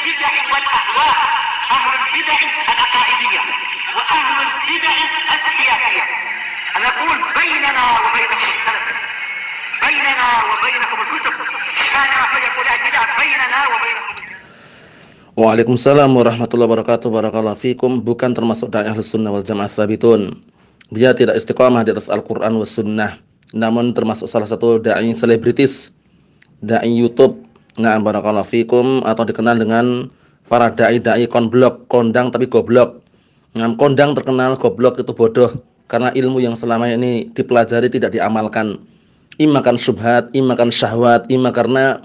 البدع والأهواء أهل البدع العقائدية وأهل البدع السياسية نقول بيننا وبينكم السلف بيننا وبينكم الكتب كان فيقول البدع بيننا وبينكم Waalaikumsalam warahmatullahi wabarakatuh Barakallahu fikum Bukan termasuk dari ahli sunnah wal jamaah sabitun Dia tidak istiqamah di atas Al-Quran wa sunnah Namun termasuk salah satu da'i selebritis Da'i Youtube Nah, barakallahu fikum atau dikenal dengan para dai-dai konblok, kondang tapi goblok. Nah, kondang terkenal goblok itu bodoh karena ilmu yang selama ini dipelajari tidak diamalkan. Imakan subhat, imakan syahwat, ima karena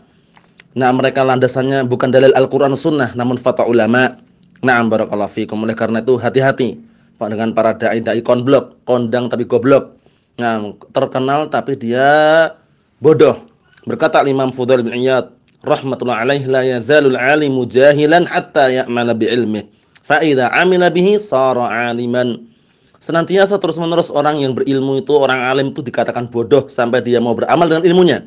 nah mereka landasannya bukan dalil Al-Qur'an Sunnah namun fatwa ulama. Naam barakallahu fikum. Oleh karena itu hati-hati Pak dengan para dai dai konblok, kondang tapi goblok. Nah, terkenal tapi dia bodoh. Berkata Imam Fudail bin Iyad rahmatullah alaihi la yazalul alimu jahilan hatta ya'mala bi ilmi fa idza amila bihi sara aliman senantiasa terus-menerus orang yang berilmu itu orang alim itu dikatakan bodoh sampai dia mau beramal dengan ilmunya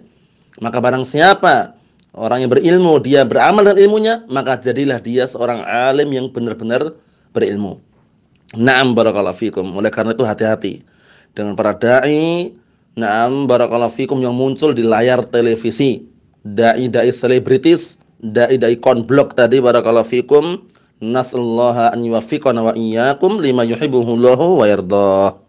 maka barang siapa orang yang berilmu dia beramal dengan ilmunya maka jadilah dia seorang alim yang benar-benar berilmu na'am barakallahu fikum oleh karena itu hati-hati dengan para dai na'am barakallahu fikum yang muncul di layar televisi dai-dai selebritis, dai-dai konblok tadi barakallahu fikum. Nasallaha an yuwaffiqana wa iyyakum lima yuhibbuhu wa yardah.